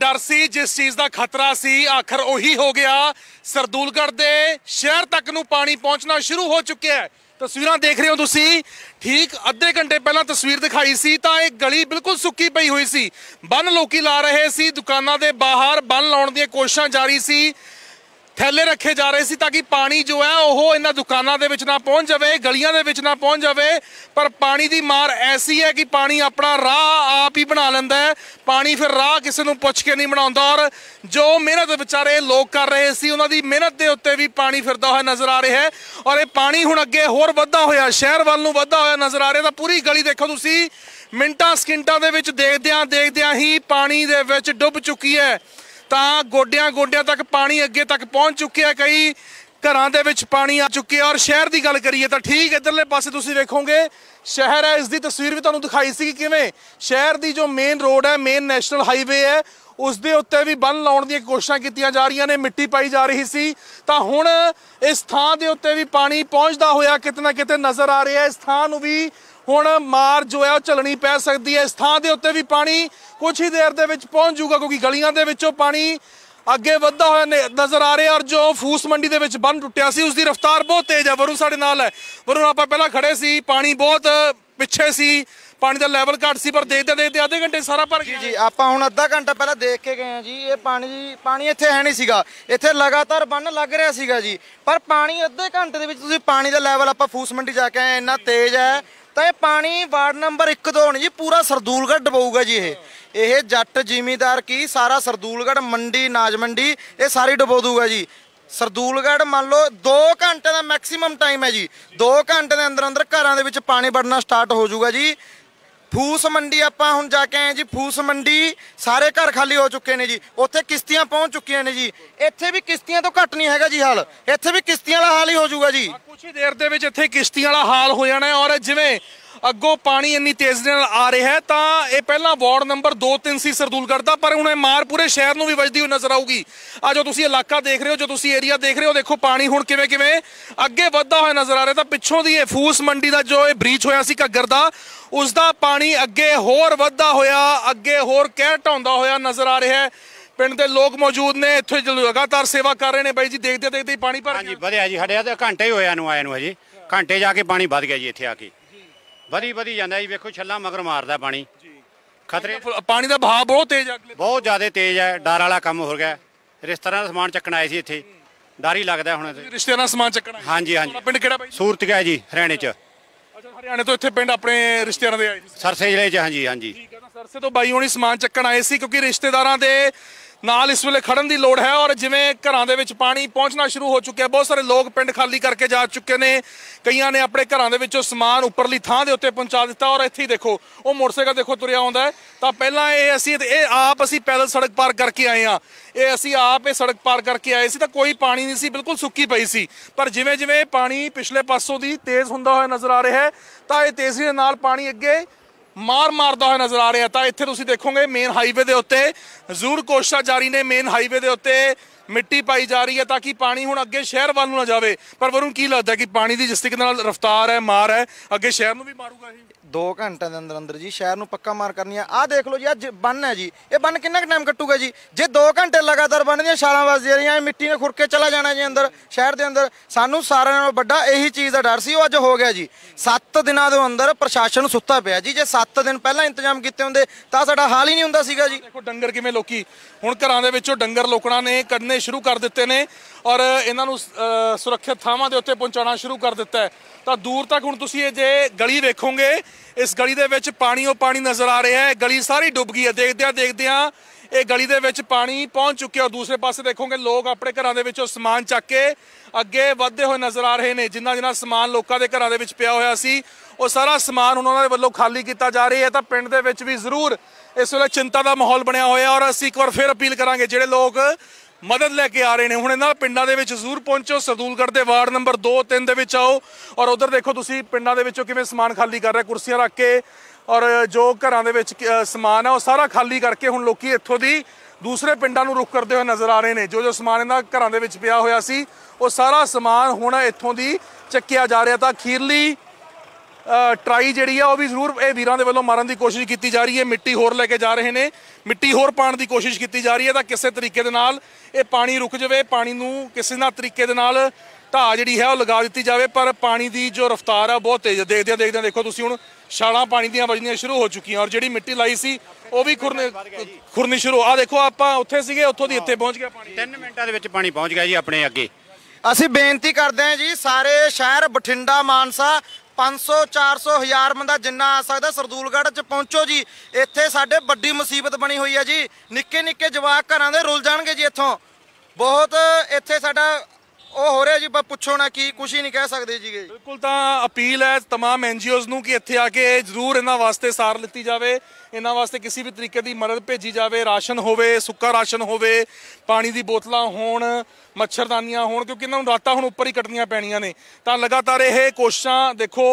ਡਰ ਸੀ ਜਿਸ ਚੀਜ਼ ਦਾ ਖਤਰਾ ਸੀ ਆਖਰ ਉਹੀ ਹੋ ਗਿਆ ਸਰਦੂਲਗੜ ਦੇ ਸ਼ਹਿਰ ਤੱਕ ਨੂੰ ਪਾਣੀ ਪਹੁੰਚਣਾ ਸ਼ੁਰੂ ਹੋ ਚੁੱਕਿਆ ਹੈ ਤਸਵੀਰਾਂ ਦੇਖ ਰਹੇ ਹੋ ਤੁਸੀਂ ਠੀਕ ਅੱਧੇ ਘੰਟੇ ਪਹਿਲਾਂ ਤਸਵੀਰ ਦਿਖਾਈ ਸੀ ਤਾਂ ਇਹ ਗਲੀ ਬਿਲਕੁਲ ਸੁੱਕੀ ਪਈ ਹੋਈ ਸੀ ਬੰਨ ਲੋਕੀ ਲਾ ਰਹੇ ਸੀ ਦੁਕਾਨਾਂ ਦੇ ਬਾਹਰ ਬੰਨ ਲਾਉਣ ਦੀਆਂ ਕੋਸ਼ਿਸ਼ਾਂ ਜਾਰੀ ਸੀ ਥੈਲੇ ਰੱਖੇ ਜਾ ਰਹੇ ਸੀ ਤਾਂ ਕਿ ਪਾਣੀ ਜੋ ਹੈ ਉਹ ਇਹਨਾਂ ਦੁਕਾਨਾਂ ਦੇ ਵਿੱਚ ਨਾ ਪਹੁੰਚ ਜਾਵੇ ਗਲੀਆਂ ਦੇ ਵਿੱਚ ਨਾ ਪਹੁੰਚ ਜਾਵੇ ਪਰ ਪਾਣੀ ਦੀ ਮਾਰ ਐਸੀ ਹੈ ਕਿ ਪਾਣੀ ਆਪਣਾ ਰਾਹ ਆਪ ਹੀ ਬਣਾ ਲੈਂਦਾ ਹੈ ਪਾਣੀ ਫਿਰ ਰਾਹ ਕਿਸੇ ਨੂੰ ਪੁੱਛ ਕੇ ਨਹੀਂ ਬਣਾਉਂਦਾ ਔਰ ਜੋ ਮਿਹਨਤ ਵਿਚਾਰੇ ਲੋਕ ਕਰ ਰਹੇ ਸੀ ਉਹਨਾਂ ਦੀ ਮਿਹਨਤ ਦੇ ਉੱਤੇ ਵੀ ਪਾਣੀ ਫਿਰਦਾ ਹੋਇਆ ਨਜ਼ਰ ਆ ਰਿਹਾ ਹੈ ਔਰ ਇਹ ਪਾਣੀ ਹੁਣ ਅੱਗੇ ਹੋਰ ਵੱਧਾ ਹੋਇਆ ਸ਼ਹਿਰ ਵੱਲ ਨੂੰ ਵੱਧਾ ਹੋਇਆ ਨਜ਼ਰ ਆ ਰਿਹਾ ਤਾਂ ਪੂਰੀ ਗਲੀ ਦੇਖੋ ਤੁਸੀਂ ਮਿੰਟਾਂ ਸਕਿੰਟਾਂ ਦੇ ਵਿੱਚ ਦੇਖਦਿਆਂ ਦੇਖਦਿਆਂ ਹੀ ਪਾਣੀ ਦੇ ਵਿੱਚ ਡੁੱਬ ਚੁੱਕੀ ਹੈ ਤਾਂ ਗੋਡਿਆਂ ਗੋਡਿਆਂ ਤੱਕ ਪਾਣੀ ਅੱਗੇ ਤੱਕ ਪਹੁੰਚ ਚੁੱਕਿਆ ਕਈ ਘਰਾਂ ਦੇ ਵਿੱਚ ਪਾਣੀ ਆ ਚੁੱਕਿਆ ਔਰ ਸ਼ਹਿਰ ਦੀ ਗੱਲ ਕਰੀਏ ਤਾਂ ਠੀਕ ਇਧਰਲੇ ਪਾਸੇ ਤੁਸੀਂ ਵੇਖੋਗੇ ਸ਼ਹਿਰ ਹੈ ਇਸ ਦੀ ਤਸਵੀਰ ਵੀ ਤੁਹਾਨੂੰ ਦਿਖਾਈ ਸੀ ਕਿਵੇਂ ਸ਼ਹਿਰ ਦੀ ਜੋ ਮੇਨ ਰੋਡ ਹੈ ਮੇਨ ਨੈਸ਼ਨਲ ਹਾਈਵੇ ਹੈ ਉਸ ਦੇ ਉੱਤੇ ਵੀ ਬੰਨ ਲਾਉਣ ਦੀਆਂ ਕੋਸ਼ਿਸ਼ਾਂ ਕੀਤੀਆਂ ਜਾ ਰਹੀਆਂ ਨੇ ਮਿੱਟੀ ਪਾਈ ਜਾ ਰਹੀ ਸੀ ਤਾਂ ਹੁਣ ਇਸ ਥਾਂ ਦੇ ਉੱਤੇ ਵੀ ਪਾਣੀ ਪਹੁੰਚਦਾ ਹੋਇਆ ਕਿਤਨਾ ਕਿਤੇ ਨਜ਼ਰ ਆ ਰਿਹਾ ਹੈ ਇਸ ਥਾਂ ਨੂੰ ਵੀ ਹੁਣ ਮਾਰ ਜੋ ਹੈ ਉਹ ਚਲਣੀ ਪੈ ਸਕਦੀ ਹੈ ਇਸ ਥਾਂ ਦੇ ਉੱਤੇ ਵੀ ਪਾਣੀ ਕੁਝ ਹੀ ਦੇਰ ਦੇ ਵਿੱਚ ਪਹੁੰਚ ਜਾਊਗਾ ਕਿਉਂਕਿ ਗਲੀਆਂ ਦੇ ਵਿੱਚੋਂ ਪਾਣੀ ਅੱਗੇ ਵੱਧਦਾ ਹੋਇਆ ਨਜ਼ਰ ਆ ਰਿਹਾ ਔਰ ਜੋ ਫੂਸ ਮੰਡੀ ਦੇ ਵਿੱਚ ਬੰਨ ਟੁੱਟਿਆ ਸੀ ਉਸ ਦੀ ਰਫ਼ਤਾਰ ਬਹੁਤ ਤੇਜ਼ ਹੈ ਵਰੁਣ ਸਾਡੇ ਨਾਲ ਹੈ ਵਰੁਣ ਆਪਾਂ ਪਹਿਲਾਂ ਖੜੇ ਸੀ ਪਾਣੀ ਬਹੁਤ ਪਿੱਛੇ ਸੀ ਪਾਣੀ ਦਾ ਲੈਵਲ ਘੱਟ ਸੀ ਪਰ ਦੇਖਦੇ ਦੇਖਦੇ ਅੱਧੇ ਘੰਟੇ ਸਾਰਾ ਭਰ ਗਿਆ ਜੀ ਆਪਾਂ ਹੁਣ ਅੱਧਾ ਘੰਟਾ ਪਹਿਲਾਂ ਦੇਖ ਕੇ ਗਏ ਆ ਜੀ ਇਹ ਪਾਣੀ ਪਾਣੀ ਇੱਥੇ ਹੈ ਨਹੀਂ ਸੀਗਾ ਇੱਥੇ ਲਗਾਤਾਰ ਬੰਨ ਲੱਗ ਰਿਹਾ ਸੀਗਾ ਜੀ ਪਰ ਪਾਣੀ ਅੱਧੇ ਘੰਟੇ ਦੇ ਵਿੱਚ ਤੁਸੀਂ ਪਾਣੀ ਦਾ ਲੈਵਲ ਆਪਾਂ ਫੂਸ ਮੰਡੀ ਜਾ ਕੇ ਆਏ ਇੰਨਾ ਤੇਜ਼ ਹੈ ਤਾਂ ਇਹ ਪਾਣੀ ਵਾਰਡ ਨੰਬਰ 1 ਤੋਂ ਨਹੀਂ ਜੀ ਪੂਰਾ ਸਰਦੂਲਗੜ ਡਬਾਊਗਾ ਜੀ ਇਹ ਇਹ ਜੱਟ ਜ਼ਿਮੀਦਾਰ ਕੀ ਸਾਰਾ ਸਰਦੂਲਗੜ ਮੰਡੀ ਨਾਜ ਮੰਡੀ ਇਹ ਸਾਰੀ ਡਬੋ ਦੂਗਾ ਜੀ ਸਰਦੂਲਗੜ ਮੰਨ ਲਓ 2 ਘੰਟੇ ਦਾ ਮੈਕਸਿਮਮ ਟਾਈਮ ਹੈ ਜੀ 2 ਘੰਟੇ ਦੇ ਅੰਦਰ ਅੰਦਰ ਘਰਾਂ ਦੇ ਵਿੱਚ ਪਾਣੀ ਵੜਨਾ ਸਟਾਰਟ ਹੋ ਜਾਊਗਾ ਜੀ ਫੂਸ ਮੰਡੀ ਆਪਾਂ ਹੁਣ ਜਾ ਕੇ ਆਏ ਜੀ ਫੂਸ ਮੰਡੀ ਸਾਰੇ ਘਰ ਖਾਲੀ ਹੋ ਚੁੱਕੇ ਨੇ ਜੀ ਉੱਥੇ ਕਿਸ਼ਤੀਆਂ ਪਹੁੰਚ ਚੁੱਕੀਆਂ ਨੇ ਜੀ ਇੱਥੇ ਵੀ ਕਿਸ਼ਤੀਆਂ ਤੋਂ ਘੱਟ ਨਹੀਂ ਹੈਗਾ ਜੀ ਹਾਲ ਇੱਥੇ ਵੀ ਕਿਸ਼ਤੀਆਂ ਵਾਲਾ ਹਾਲ ਹੀ ਹੋ ਜਾਊਗਾ ਜੀ ਕੁਛ ਹੀ ਦੇਰ ਦੇ ਵਿੱਚ ਇੱਥੇ ਕਿਸ਼ਤੀਆਂ ਵਾਲਾ ਹਾਲ ਹੋ ਜਾਣਾ ਔਰ ਜਿਵੇਂ ਅੱਗੋਂ ਪਾਣੀ ਇੰਨੀ ਤੇਜ਼ੀ ਨਾਲ ਆ ਰਿਹਾ ਤਾਂ ਇਹ ਪਹਿਲਾਂ ਵਾਰਡ ਨੰਬਰ 2-3 ਸੀ ਸਰਦੂਲਗੜ ਦਾ ਪਰ ਹੁਣ ਇਹ ਮਾਰ ਪੂਰੇ ਸ਼ਹਿਰ ਨੂੰ ਵੀ ਵੱਜਦੀ ਹੋਈ ਨਜ਼ਰ ਆਊਗੀ ਆ ਜੋ ਤੁਸੀਂ ਇਲਾਕਾ ਦੇਖ ਰਹੇ ਹੋ ਜੋ ਤੁਸੀਂ ਏਰੀਆ ਦੇਖ ਰਹੇ ਹੋ ਦੇਖੋ ਪਾਣੀ ਹੁਣ ਕਿਵੇਂ ਕਿਵੇਂ ਅੱਗੇ ਵੱਧਦਾ ਹੋਇਆ ਨਜ਼ਰ ਆ ਰਿਹਾ ਤਾਂ ਪਿੱਛੋਂ ਦੀ ਇਹ ਫੂਸ ਮੰਡੀ ਦਾ ਜੋ ਇਹ ਬ੍ਰੀਚ ਹੋਇਆ ਸੀ ਘੱਗਰ ਦਾ ਉਸ ਦਾ ਪਾਣੀ ਅੱਗੇ ਹੋਰ ਵੱਧਦਾ ਹੋਇਆ ਅੱਗੇ ਹੋਰ ਕਹਿ ਢਾਉਂਦਾ ਹੋਇਆ ਨਜ਼ਰ ਆ ਰਿਹਾ ਹੈ ਪਿੰਡ ਦੇ ਲੋਕ ਮੌਜੂਦ ਨੇ ਇੱਥੇ ਲਗਾਤਾਰ ਸੇਵਾ ਕਰ ਰਹੇ ਨੇ ਬਾਈ ਜੀ ਦੇਖਦੇ ਦੇਖਦੇ ਪਾਣੀ ਭਰ ਗਿਆ ਹਾਂਜੀ ਵਧਿਆ ਜੀ ਸਾਡੇ ਆ ਤੇ ਘੰਟੇ ਹੋਇਆ ਨੂੰ ਆਏ ਨੂੰ ਹਜੇ ਘੰਟੇ ਜਾ ਕੇ ਪਾਣੀ ਵੱਧ ਗਿਆ ਜੀ ਇੱਥੇ ਆ ਕੇ ਵਧੀ ਵਧੀ ਜਾਂਦਾ ਜੀ ਵੇਖੋ ਛੱਲਾ ਮਗਰ ਮਾਰਦਾ ਪਾਣੀ ਖਤਰੇ ਪਾਣੀ ਦਾ ਬਹਾਅ ਬਹੁਤ ਤੇਜ਼ ਆ ਬਹੁਤ ਜ਼ਿਆਦਾ ਤੇਜ਼ ਹੈ ਡਰ ਵਾਲਾ ਕੰਮ ਹੋ ਗਿਆ ਰਿਸ਼ਤੇਦਾਰਾਂ ਦਾ ਸਮਾਨ ਚੱਕਣ ਆਏ ਸੀ ਇੱਥੇ ਡਾਰੀ ਲੱਗਦਾ ਹੁਣ ਰਿਸ਼ਤੇਦਾਰਾਂ ਦਾ ਸਮਾਨ ਚੱਕਣ ਆਏ ਹਾਂਜੀ ਹਾਂਜੀ ਪਿੰਡ ਕਿਹੜਾ ਬਾਈ ਸੂਰਤ ਗਿਆ ਜੀ ਹਰਿਆਣੇ ਚ ਅੱਛਾ ਹਰਿਆਣੇ ਤੋਂ ਇੱਥੇ ਪਿੰਡ ਆਪਣੇ ਰਿਸ਼ਤੇਦਾਰਾਂ ਦੇ ਆਏ ਸੀ ਸਰਸੇ ਜ਼ਿਲ੍ਹੇ ਚ ਹਾਂਜੀ ਹਾਂਜੀ ਠੀਕ ਹੈ ਨਾ ਸਰਸੇ ਤੋਂ ਬਾਈ ਹੋਣੀ ਸਮਾਨ ਚੱਕਣ ਆਏ ਸੀ ਕਿਉਂਕਿ ਰਿਸ਼ਤੇਦਾਰਾਂ ਦੇ ਨਾਲ ਇਸ ਵੇਲੇ ਖੜਨ ਦੀ ਲੋੜ ਹੈ ਔਰ ਜਿਵੇਂ ਘਰਾਂ ਦੇ ਵਿੱਚ ਪਾਣੀ ਪਹੁੰਚਣਾ ਸ਼ੁਰੂ ਹੋ ਚੁੱਕਿਆ ਬਹੁਤ ਸਾਰੇ ਲੋਕ ਪਿੰਡ ਖਾਲੀ ਕਰਕੇ ਜਾ ਚੁੱਕੇ ਨੇ ਕਈਆਂ ਨੇ ਆਪਣੇ ਘਰਾਂ ਦੇ ਵਿੱਚੋਂ ਸਮਾਨ ਉੱਪਰਲੀ ਥਾਂ ਦੇ ਉੱਤੇ ਪਹੁੰਚਾ ਦਿੱਤਾ ਔਰ ਇੱਥੇ ਹੀ ਦੇਖੋ ਉਹ ਮੋਟਰਸਾਈਕਲ ਦੇਖੋ ਤੁਰਿਆ ਆਉਂਦਾ ਤਾਂ ਪਹਿਲਾਂ ਇਹ ਅਸੀਂ ਇਹ ਆਪ ਅਸੀਂ ਪੈਦਲ ਸੜਕ ਪਾਰ ਕਰਕੇ ਆਏ ਆ ਇਹ ਅਸੀਂ ਆਪ ਇਹ ਸੜਕ ਪਾਰ ਕਰਕੇ ਆਏ ਸੀ ਤਾਂ ਕੋਈ ਪਾਣੀ ਨਹੀਂ ਸੀ ਬਿਲਕੁਲ ਸੁੱਕੀ ਪਈ ਸੀ ਪਰ ਜਿਵੇਂ ਜਿਵੇਂ ਪਾਣੀ ਪਿਛਲੇ ਪਾਸੋਂ ਦੀ ਤੇਜ਼ ਹੁੰਦਾ ਹੋਇਆ ਨਜ਼ਰ ਆ ਰਿਹਾ ਹੈ ਤਾਂ ਇਹ ਤੇਜ਼ੀ ਨਾਲ ਪਾਣੀ ਅੱਗੇ ਮਾਰ ਮਾਰਦਾ ਹੋਇਆ ਨਜ਼ਰ ਆ ਰਿਹਾ ਤਾਂ ਇੱਥੇ ਤੁਸੀਂ ਦੇਖੋਗੇ ਮੇਨ ਹਾਈਵੇ ਦੇ ਉੱਤੇ ਜ਼ਰੂਰ ਕੋਸ਼ਿਸ਼ਾਂ ਜਾਰੀ ਨੇ ਮੇਨ ਹਾਈਵੇ ਦੇ ਉੱਤੇ ਮਿੱਟੀ ਪਾਈ ਜਾ ਰਹੀ ਹੈ ਤਾਂ ਕਿ ਪਾਣੀ ਹੁਣ ਅੱਗੇ ਸ਼ਹਿਰ ਵੱਲ ਨੂੰ ਨਾ ਜਾਵੇ ਪਰ ਵਰੁਣ ਕੀ ਲੱਗਦਾ ਕਿ ਪਾਣੀ ਦੀ ਜਿਸ ਤਰੀਕੇ ਨਾਲ ਰਫ਼ਤਾਰ ਹੈ ਮਾਰ ਹੈ ਅੱਗੇ ਸ਼ਹਿਰ ਨੂੰ ਵੀ ਮਾਰੂਗਾ ਇਹ 2 ਘੰਟਿਆਂ ਦੇ ਅੰਦਰ ਅੰਦਰ ਜੀ ਸ਼ਹਿਰ ਨੂੰ ਪੱਕਾ ਮਾਰ ਕਰਨੀ ਆ ਆ ਦੇਖ ਲਓ ਜੀ ਅੱਜ ਬੰਨ ਹੈ ਜੀ ਇਹ ਬੰਨ ਕਿੰਨਾ ਕੁ ਟਾਈਮ ਕੱਟੂਗਾ ਜੀ ਜੇ 2 ਘੰਟੇ ਲਗਾਤਾਰ ਬੰਨ ਸ਼ਾਲਾਂ ਛਾਲਾਂ ਵੱਜਦੀਆਂ ਰਹੀਆਂ ਇਹ ਮਿੱਟੀ ਨੇ ਖੁਰਕੇ ਚਲਾ ਜਾਣਾ ਜੀ ਅੰਦਰ ਸ਼ਹਿਰ ਦੇ ਅੰਦਰ ਸਾਨੂੰ ਸਾਰਿਆਂ ਨਾਲੋਂ ਵੱਡਾ ਇਹੀ ਚੀਜ਼ ਦਾ ਡਰ ਸੀ ਉਹ ਅੱਜ ਹੋ ਗਿਆ ਜੀ 7 ਦਿਨਾਂ ਦੇ ਅੰਦਰ ਪ੍ਰਸ਼ਾਸਨ ਸੁੱਤਾ ਪਿਆ ਜੀ ਜੇ 7 ਦਿਨ ਪਹਿਲਾਂ ਇੰਤਜ਼ਾਮ ਕੀਤੇ ਹੁੰਦੇ ਤਾਂ ਸਾਡਾ ਹਾਲ ਹੀ ਨਹੀਂ ਹੁੰਦਾ ਸੀਗਾ ਜੀ ਦੇਖੋ ਡੰਗਰ ਕਿਵੇਂ ਲੋਕੀ ਹੁਣ ਘਰਾਂ ਦੇ ਵਿੱਚੋਂ ਡੰਗਰ ਲੋਕਣਾ ਨੇ ਕੱਢਨੇ ਕਰਨੇ ਸ਼ੁਰੂ ਕਰ ਦਿੱਤੇ ਨੇ ਔਰ ਇਹਨਾਂ ਨੂੰ ਸੁਰੱਖਿਅਤ ਥਾਵਾਂ ਦੇ ਉੱਤੇ ਪਹੁੰਚਾਉਣਾ ਸ਼ੁਰੂ ਕਰ ਦਿੱਤਾ ਤਾਂ ਦੂਰ ਤੱਕ ਹੁਣ ਤੁਸੀਂ ਇਹ ਜੇ ਗਲੀ ਵੇਖੋਗੇ ਇਸ ਗਲੀ ਦੇ ਵਿੱਚ ਪਾਣੀ ਉਹ ਪਾਣੀ ਨਜ਼ਰ ਆ ਰਿਹਾ ਹੈ ਗਲੀ ਸਾਰੀ ਡੁੱਬ ਗਈ ਹੈ ਦੇਖਦੇ ਆ ਦੇਖਦੇ ਆ ਇਹ ਗਲੀ ਦੇ ਵਿੱਚ ਪਾਣੀ ਪਹੁੰਚ ਚੁੱਕਿਆ ਔਰ ਦੂਸਰੇ ਪਾਸੇ ਦੇਖੋਗੇ ਲੋਕ ਆਪਣੇ ਘਰਾਂ ਦੇ ਵਿੱਚੋਂ ਸਮਾਨ ਚੱਕ ਕੇ ਅੱਗੇ ਵੱਧਦੇ ਹੋਏ ਨਜ਼ਰ ਆ ਰਹੇ ਨੇ ਜਿੰਨਾ ਜਿੰਨਾ ਸਮਾਨ ਲੋਕਾਂ ਦੇ ਘਰਾਂ ਦੇ ਵਿੱਚ ਪਿਆ ਹੋਇਆ ਸੀ ਉਹ ਸਾਰਾ ਸਮਾਨ ਉਹਨਾਂ ਦੇ ਵੱਲੋਂ ਖਾਲੀ ਕੀਤਾ ਜਾ ਰਿਹਾ ਹੈ ਤਾਂ ਪਿੰਡ ਦੇ ਵਿੱਚ ਵੀ ਜ਼ਰੂਰ ਇਸ ਵੇਲੇ ਚਿੰਤਾ ਦਾ ਮਾਹੌਲ ਬਣਿਆ ਹੋਇਆ ਔਰ ਅਸੀਂ ਇੱਕ ਵਾਰ ਫਿਰ ਅਪੀਲ ਕਰਾਂਗੇ ਜਿਹੜੇ ਲੋਕ ਮਦਦ ਲੈ ਕੇ ਆ ਰਹੇ ਨੇ ਹੁਣ ਇਹਨਾਂ ਪਿੰਡਾਂ ਦੇ ਵਿੱਚ ਜ਼ਰੂਰ ਪਹੁੰਚੋ ਸਰਦੂਲਗੜ੍ਹ ਦੇ ਵਾਰਡ ਨੰਬਰ 2 3 ਦੇ ਵਿੱਚ ਆਓ ਔਰ ਉਧਰ ਦੇਖੋ ਤੁਸੀਂ ਪਿੰਡਾਂ ਦੇ ਵਿੱਚੋਂ ਕਿਵੇਂ ਸਮਾਨ ਖਾਲੀ ਕਰ ਰਹੇ ਕੁਰਸੀਆਂ ਰੱਖ ਕੇ ਔਰ ਜੋ ਘਰਾਂ ਦੇ ਵਿੱਚ ਸਮਾਨ ਹੈ ਉਹ ਸਾਰਾ ਖਾਲੀ ਕਰਕੇ ਹੁਣ ਲੋਕੀ ਇੱਥੋਂ ਦੀ ਦੂਸਰੇ ਪਿੰਡਾਂ ਨੂੰ ਰੁਖ ਕਰਦੇ ਹੋਏ ਨਜ਼ਰ ਆ ਰਹੇ ਨੇ ਜੋ ਜੋ ਸਮਾਨ ਇਹਨਾਂ ਘਰਾਂ ਦੇ ਵਿੱਚ ਪਿਆ ਹੋਇਆ ਸੀ ਉਹ ਸਾਰਾ ਸਮਾਨ ਹੁਣ ਇੱਥੋਂ ਦੀ ਚੱਕਿਆ ਜਾ ਰਿਹਾ ਤਾਂ ਖੀਰਲੀ ਟਰਾਈ ਜਿਹੜੀ ਆ ਉਹ ਵੀ ਜ਼ਰੂਰ ਇਹ ਵੀਰਾਂ ਦੇ ਵੱਲੋਂ ਮਾਰਨ ਦੀ ਕੋਸ਼ਿਸ਼ ਕੀਤੀ ਜਾ ਰਹੀ ਹੈ ਮਿੱਟੀ ਹੋਰ ਲੈ ਕੇ ਜਾ ਰਹੇ ਨੇ ਮਿੱਟੀ ਹੋਰ ਪਾਣ ਦੀ ਕੋਸ਼ਿਸ਼ ਕੀਤੀ ਜਾ ਰਹੀ ਹੈ ਤਾਂ ਕਿਸੇ ਤਰੀਕੇ ਦੇ ਨਾਲ ਇਹ ਪਾਣੀ ਰੁਕ ਜਾਵੇ ਪਾਣੀ ਨੂੰ ਕਿਸੇ ਨਾ ਤਰੀਕੇ ਦੇ ਨਾਲ ਢਾ ਜਿਹੜੀ ਹੈ ਉਹ ਲਗਾ ਦਿੱਤੀ ਜਾਵੇ ਪਰ ਪਾਣੀ ਦੀ ਜੋ ਰਫ਼ਤਾਰ ਆ ਬਹੁਤ ਤੇਜ਼ ਦੇਖਦੇ ਦੇਖਦੇ ਦੇਖੋ ਤੁਸੀਂ ਹੁਣ ਛਾਲਾਂ ਪਾਣੀ ਦੀਆਂ ਵਜਣੀਆਂ ਸ਼ੁਰੂ ਹੋ ਚੁੱਕੀਆਂ ਔਰ ਜਿਹੜੀ ਮਿੱਟੀ ਲਾਈ ਸੀ ਉਹ ਵੀ ਖੁਰਨੇ ਖੁਰਨੀ ਸ਼ੁਰੂ ਆ ਦੇਖੋ ਆਪਾਂ ਉੱਥੇ ਸੀਗੇ ਉੱਥੋਂ ਦੀ ਇੱਥੇ ਪਹੁੰਚ ਗਿਆ ਪਾਣੀ 3 ਮਿੰਟਾਂ ਦੇ ਵਿੱਚ ਪਾਣੀ ਪਹੁੰਚ ਗਿਆ ਜੀ ਆਪਣੇ ਅੱਗੇ ਅਸੀਂ ਬੇਨਤੀ ਕਰਦੇ ਹਾਂ ਜੀ ਸਾਰੇ ਸ਼ਹਿਰ ਬਠਿੰਡਾ ਮਾਨਸਾ 500 400 ਹਜ਼ਾਰ ਬੰਦਾ ਜਿੰਨਾ ਆ ਸਕਦਾ ਸਰਦੂਲਗੜ੍ਹ 'ਚ ਪਹੁੰਚੋ ਜੀ ਇੱਥੇ ਸਾਡੇ ਵੱਡੀ ਮੁਸੀਬਤ ਬਣੀ ਹੋਈ ਹੈ ਜੀ ਨਿੱਕੇ ਨਿੱਕੇ ਜਵਾਕ ਘਰਾਂ ਦੇ ਰੁੱਲ ਜਾਣਗੇ ਜੀ ਇੱਥੋਂ ਬਹੁਤ ਇੱਥੇ ਸਾਡਾ ਉਹ ਹੋ ਰਿਹਾ ਜੀ ਬਸ ਪੁੱਛੋ ਨਾ ਕੀ ਕੁਝ ਹੀ ਨਹੀਂ ਕਹਿ ਸਕਦੇ ਜੀਗੇ ਬਿਲਕੁਲ ਤਾਂ ਅਪੀਲ ਹੈ तमाम ਐਨਜੀਓਜ਼ ਨੂੰ ਕਿ ਇੱਥੇ ਆ ਕੇ ਜ਼ਰੂਰ ਇਹਨਾਂ ਵਾਸਤੇ ਸਾਰ ਲਿੱਤੀ ਜਾਵੇ ਇਹਨਾਂ ਵਾਸਤੇ ਕਿਸੇ ਵੀ ਤਰੀਕੇ ਦੀ ਮਦਦ ਭੇਜੀ ਜਾਵੇ ਰਾਸ਼ਨ ਹੋਵੇ ਸੁੱਕਾ ਰਾਸ਼ਨ ਹੋਵੇ ਪਾਣੀ ਦੀ ਬੋਤਲਾਂ ਹੋਣ ਮੱਛਰਦਾਨੀਆਂ ਹੋਣ ਕਿਉਂਕਿ ਇਹਨਾਂ ਨੂੰ ਰਾਤਾਂ ਹੁਣ ਉੱਪਰ ਹੀ ਕੱਟਣੀਆਂ ਪੈਣੀਆਂ ਨੇ ਤਾਂ ਲਗਾਤਾਰ ਇਹ ਕੋਸ਼ਿਸ਼ਾਂ ਦੇਖੋ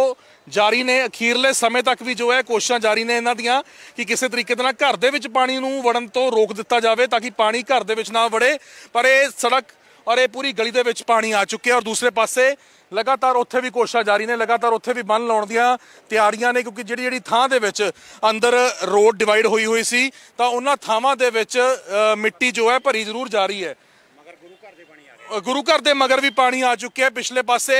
ਜਾਰੀ ਨੇ ਅਖੀਰਲੇ ਸਮੇਂ ਤੱਕ ਵੀ ਜੋ ਹੈ ਕੋਸ਼ਿਸ਼ਾਂ ਜਾਰੀ ਨੇ ਇਹਨਾਂ ਦੀਆਂ ਕਿ ਕਿਸੇ ਤਰੀਕੇ ਦੇ ਨਾਲ ਘਰ ਦੇ ਵਿੱਚ ਪਾਣੀ ਨੂੰ ਵੜਨ ਤੋਂ ਰੋਕ ਦਿੱਤਾ ਜਾਵੇ ਤਾਂ ਕਿ ਪਾਣੀ ਘਰ ਦੇ ਵਿੱਚ ਨਾ ਵੜੇ ਪਰ ਇਹ ਸੜਕ ਔਰ ਇਹ ਪੂਰੀ ਗਲੀ ਦੇ ਵਿੱਚ ਪਾਣੀ ਆ ਚੁੱਕਿਆ ਔਰ ਦੂਸਰੇ ਪਾਸੇ ਲਗਾਤਾਰ ਉੱਥੇ ਵੀ ਕੋਸ਼ਿਸ਼ਾਂ ਜਾਰੀ ਨੇ ਲਗਾਤਾਰ ਉੱਥੇ ਵੀ ਬੰਨ ਲਾਉਣ ਦੀਆਂ ਤਿਆਰੀਆਂ ਨੇ ਕਿਉਂਕਿ ਜਿਹੜੀ ਜਿਹੜੀ ਥਾਂ ਦੇ ਵਿੱਚ ਅੰਦਰ ਰੋਡ ਡਿਵਾਈਡ ਹੋਈ ਹੋਈ ਸੀ ਤਾਂ ਉਹਨਾਂ ਥਾਵਾਂ ਦੇ ਵਿੱਚ ਮਿੱਟੀ ਜੋ ਹੈ ਭਰੀ ਜ਼ਰੂਰ ਜਾ ਰਹੀ ਹੈ ਗੁਰੂ ਘਰ ਦੇ ਮਗਰ ਵੀ ਪਾਣੀ ਆ ਚੁੱਕਿਆ ਪਿਛਲੇ ਪਾਸੇ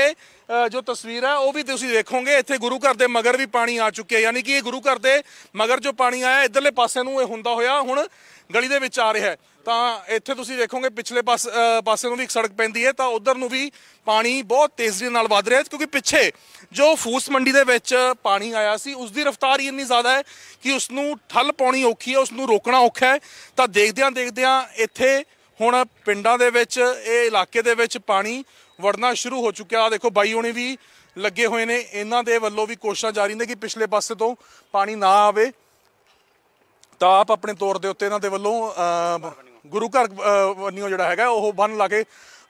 ਜੋ ਤਸਵੀਰ ਹੈ ਉਹ ਵੀ ਤੁਸੀਂ ਦੇਖੋਗੇ ਇੱਥੇ ਗੁਰੂ ਘਰ ਦੇ ਮਗਰ ਵੀ ਪਾਣੀ ਆ ਚੁੱਕਿਆ ਯਾਨੀ ਕਿ ਇਹ ਗੁਰੂ ਘਰ ਦੇ ਮਗਰ ਜੋ ਪਾਣੀ ਆਇਆ ਇਧਰਲੇ ਪਾਸੇ ਨੂੰ ਇਹ ਹੁੰਦਾ ਹੋਇਆ ਹੁਣ ਗਲੀ ਦੇ ਵਿੱਚ ਆ ਰਿਹਾ ਹੈ ਤਾਂ ਇੱਥੇ ਤੁਸੀਂ ਦੇਖੋਗੇ ਪਿਛਲੇ ਪਾਸੇ ਨੂੰ ਵੀ ਇੱਕ ਸੜਕ ਪੈਂਦੀ ਹੈ ਤਾਂ ਉਧਰ ਨੂੰ ਵੀ ਪਾਣੀ ਬਹੁਤ ਤੇਜ਼ੀ ਨਾਲ ਵਧ ਰਿਹਾ ਹੈ ਕਿਉਂਕਿ ਪਿੱਛੇ ਜੋ ਫੂਸ ਮੰਡੀ ਦੇ ਵਿੱਚ ਪਾਣੀ ਆਇਆ ਸੀ ਉਸ ਦੀ ਰਫ਼ਤਾਰ ਇੰਨੀ ਜ਼ਿਆਦਾ ਹੈ ਕਿ ਉਸ ਨੂੰ ਠੱਲ ਪਾਉਣੀ ਔਖੀ ਹੈ ਉਸ ਨੂੰ ਰੋਕਣਾ ਔਖਾ ਹੈ ਤਾਂ ਦੇਖਦਿਆਂ ਦੇਖਦਿਆਂ ਇੱਥੇ ਹੁਣ ਪਿੰਡਾਂ ਦੇ ਵਿੱਚ ਇਹ ਇਲਾਕੇ ਦੇ ਵਿੱਚ ਪਾਣੀ ਵੜਨਾ ਸ਼ੁਰੂ ਹੋ ਚੁੱਕਿਆ ਆ ਦੇਖੋ ਬਾਈ ਹੋਣੀ ਵੀ ਲੱਗੇ ਹੋਏ ਨੇ ਇਹਨਾਂ ਦੇ ਵੱਲੋਂ ਵੀ ਕੋਸ਼ਿਸ਼ਾਂ ਜਾਰੀ ਨੇ ਕਿ ਪਿਛਲੇ ਪਾਸੇ ਤੋਂ ਪਾਣੀ ਨਾ ਆਵੇ ਤਾਂ ਆਪ ਆਪਣੇ ਤੌਰ ਦੇ ਉੱਤੇ ਇਹਨਾਂ ਦੇ ਵੱਲੋਂ ਗੁਰੂ ਘਰ ਵੰਨਿਓ ਜਿਹੜਾ ਹੈਗਾ ਉਹ ਬੰਨ ਲਾ ਕੇ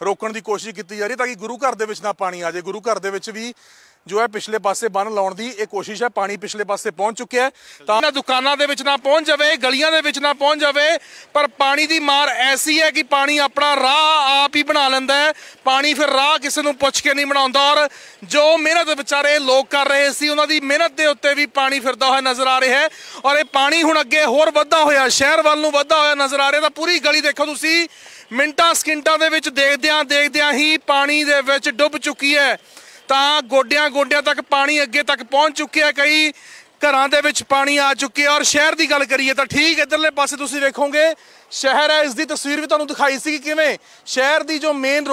ਰੋਕਣ ਦੀ ਕੋਸ਼ਿਸ਼ ਕੀਤੀ ਜਾ ਰਹੀ ਤਾਂ ਕਿ ਗੁਰੂ ਘਰ ਦੇ ਵਿੱਚ ਨਾ ਪਾਣੀ ਆ ਜਾਏ ਗੁਰੂ ਘਰ ਦੇ ਵਿੱਚ ਵੀ ਜੋ ਹੈ ਪਿਛਲੇ ਪਾਸੇ ਬੰਨ ਲਾਉਣ ਦੀ ਇਹ ਕੋਸ਼ਿਸ਼ ਹੈ ਪਾਣੀ ਪਿਛਲੇ ਪਾਸੇ ਪਹੁੰਚ ਚੁੱਕਿਆ ਹੈ ਤਾਂ ਇਹਨਾਂ ਦੁਕਾਨਾਂ ਦੇ ਵਿੱਚ ਨਾ ਪਹੁੰਚ ਜਾਵੇ ਗਲੀਆਂ ਦੇ ਵਿੱਚ ਨਾ ਪਹੁੰਚ ਜਾਵੇ ਪਰ ਪਾਣੀ ਦੀ ਮਾਰ ਐਸੀ ਹੈ ਕਿ ਪਾਣੀ ਆਪਣਾ ਰਾਹ ਆਪ ਹੀ ਬਣਾ ਲੈਂਦਾ ਹੈ ਪਾਣੀ ਫਿਰ ਰਾਹ ਕਿਸੇ ਨੂੰ ਪੁੱਛ ਕੇ ਨਹੀਂ ਬਣਾਉਂਦਾ ਔਰ ਜੋ ਮਿਹਨਤ ਵਿਚਾਰੇ ਲੋਕ ਕਰ ਰਹੇ ਸੀ ਉਹਨਾਂ ਦੀ ਮਿਹਨਤ ਦੇ ਉੱਤੇ ਵੀ ਪਾਣੀ ਫਿਰਦਾ ਹੋਇਆ ਨਜ਼ਰ ਆ ਰਿਹਾ ਹੈ ਔਰ ਇਹ ਪਾਣੀ ਹੁਣ ਅੱਗੇ ਹੋਰ ਵੱਧਾ ਹੋਇਆ ਸ਼ਹਿਰ ਵੱਲ ਨੂੰ ਵੱਧਾ ਹੋਇਆ ਨਜ਼ਰ ਆ ਰਿਹਾ ਤਾਂ ਪੂਰੀ ਗਲੀ ਦੇਖੋ ਤੁਸੀਂ ਮਿੰਟਾਂ ਸਕਿੰਟਾਂ ਦੇ ਵਿੱਚ ਦੇਖਦਿਆਂ ਦੇਖਦਿਆਂ ਹੀ ਪਾਣੀ ਦੇ ਵਿੱਚ ਡੁੱਬ ਚੁੱਕੀ ਹੈ ਤਾਂ ਗੋਡਿਆਂ ਗੋਡਿਆਂ ਤੱਕ ਪਾਣੀ ਅੱਗੇ ਤੱਕ ਪਹੁੰਚ ਚੁੱਕਿਆ ਕਈ ਘਰਾਂ ਦੇ ਵਿੱਚ ਪਾਣੀ ਆ ਚੁੱਕਿਆ ਔਰ ਸ਼ਹਿਰ ਦੀ ਗੱਲ ਕਰੀਏ ਤਾਂ ਠੀਕ ਇਧਰਲੇ ਪਾਸੇ ਤੁਸੀਂ ਵੇਖੋਗੇ ਸ਼ਹਿਰ ਹੈ ਇਸ ਦੀ ਤਸਵੀਰ ਵੀ ਤੁਹਾਨੂੰ ਦਿਖਾਈ ਸੀ ਕਿਵੇਂ ਸ਼ਹਿਰ ਦੀ ਜੋ ਮੇਨ